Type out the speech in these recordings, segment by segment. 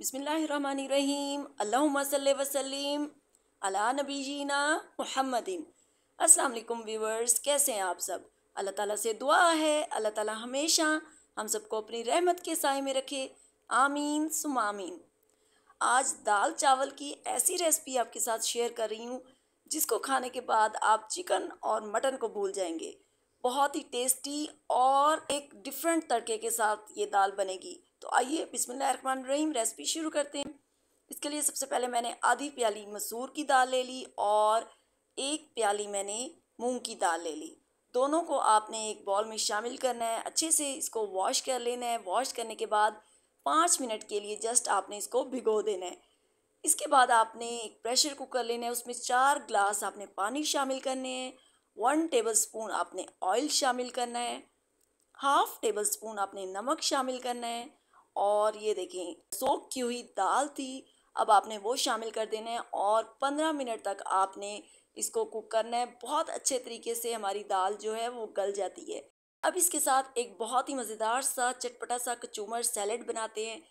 बिसमीम अल्लाम वसलीम अला नबीजीना मुहमदिन महमदिन असलम व्यूवर्स कैसे हैं आप सब अल्लाह ताला से दुआ है अल्लाह ताला हमेशा हम सबको अपनी रहमत के साय में रखे आमीन सुम आमीन आज दाल चावल की ऐसी रेसिपी आपके साथ शेयर कर रही हूँ जिसको खाने के बाद आप चिकन और मटन को भूल जाएंगे बहुत ही टेस्टी और एक डिफरेंट तड़के के साथ ये दाल बनेगी तो आइए बिसमान रहीम रेसिपी शुरू करते हैं इसके लिए सबसे पहले मैंने आधी प्याली मसूर की दाल ले ली और एक प्याली मैंने मूंग की दाल ले ली दोनों को आपने एक बॉल में शामिल करना है अच्छे से इसको वॉश कर लेना है वॉश करने के बाद पाँच मिनट के लिए जस्ट आपने इसको भिगो देना है इसके बाद आपने एक प्रेशर कुकर लेना है उसमें चार ग्लास आपने पानी शामिल करने हैं वन टेबल स्पून आपने ऑयल शामिल करना है हाफ टेबल स्पून आपने नमक शामिल करना है और ये देखें सोख की हुई दाल थी अब आपने वो शामिल कर देना है और पंद्रह मिनट तक आपने इसको कुक करना है बहुत अच्छे तरीके से हमारी दाल जो है वो गल जाती है अब इसके साथ एक बहुत ही मज़ेदार सा चटपटा सा कचूमर सैलड बनाते हैं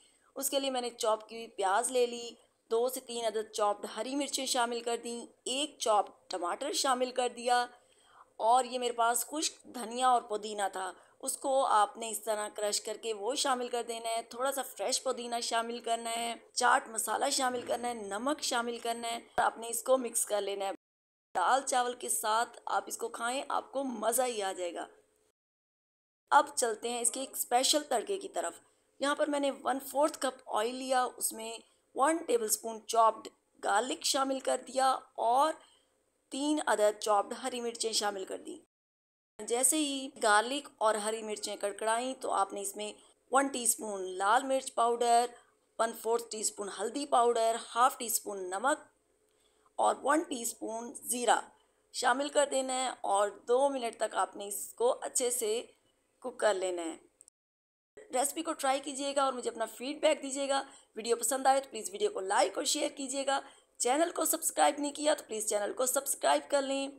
उसके लिए मैंने चॉप की हुई प्याज ले ली दो से तीन अदद चॉप्ड हरी मिर्चें शामिल कर दी एक चॉप टमाटर शामिल कर दिया और ये मेरे पास खुश्क धनिया और पुदीना था उसको आपने इस तरह क्रश करके वो शामिल कर देना है थोड़ा सा फ्रेश पुदीना शामिल करना है चाट मसाला शामिल करना है नमक शामिल करना है आपने इसको मिक्स कर लेना है दाल चावल के साथ आप इसको खाएं आपको मज़ा ही आ जाएगा अब चलते हैं इसके एक स्पेशल तड़के की तरफ यहाँ पर मैंने वन फोर्थ कप ऑयल लिया उसमें one tablespoon chopped garlic शामिल कर दिया और तीन अदद चॉप्ड हरी मिर्चें शामिल कर दी जैसे ही गार्लिक और हरी मिर्चें कड़कड़ाई तो आपने इसमें वन टीस्पून लाल मिर्च पाउडर वन फोर्थ टीस्पून हल्दी पाउडर हाफ़ टी स्पून नमक और वन टीस्पून ज़ीरा शामिल कर देना है और दो मिनट तक आपने इसको अच्छे से कुक कर लेना है रेसिपी को ट्राई कीजिएगा और मुझे अपना फीडबैक दीजिएगा वीडियो पसंद आए तो प्लीज़ वीडियो को लाइक और शेयर कीजिएगा चैनल को सब्सक्राइब नहीं किया तो प्लीज़ चैनल को सब्सक्राइब कर लें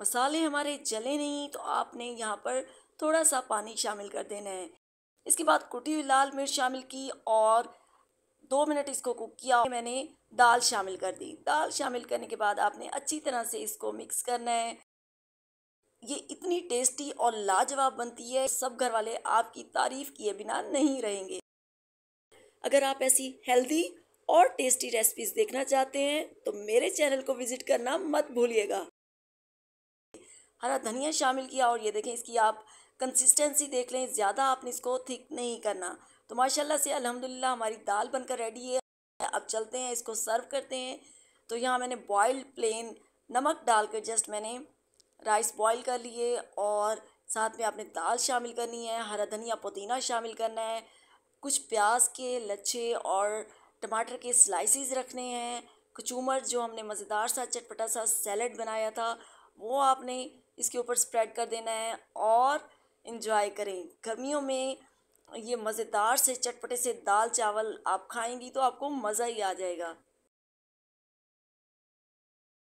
मसाले हमारे जले नहीं तो आपने यहाँ पर थोड़ा सा पानी शामिल कर देना है इसके बाद कुटी हुई लाल मिर्च शामिल की और दो मिनट इसको कुक किया मैंने दाल शामिल कर दी दाल शामिल करने के बाद आपने अच्छी तरह से इसको मिक्स करना है ये इतनी टेस्टी और लाजवाब बनती है सब घर वाले आपकी तारीफ़ किए बिना नहीं रहेंगे अगर आप ऐसी हेल्दी और टेस्टी रेसिपीज़ देखना चाहते हैं तो मेरे चैनल को विज़िट करना मत भूलिएगा हरा धनिया शामिल किया और ये देखें इसकी आप कंसिस्टेंसी देख लें ज़्यादा आपने इसको थिक नहीं करना तो माशाल्लाह से अल्हम्दुलिल्लाह हमारी दाल बनकर रेडी है अब चलते हैं इसको सर्व करते हैं तो यहाँ मैंने बॉयल्ड प्लेन नमक डालकर जस्ट मैंने राइस बॉयल कर लिए और साथ में आपने दाल शामिल करनी है हरा धनिया पुदीना शामिल करना है कुछ प्याज के लच्छे और टमाटर के स्लाइसिस रखने हैं कचूमर जो हमने मज़ेदार सा चटपटा सा सैलड बनाया था वो आपने इसके ऊपर स्प्रेड कर देना है और इन्जॉय करें गर्मियों में ये मज़ेदार से चटपटे से दाल चावल आप खाएंगी तो आपको मज़ा ही आ जाएगा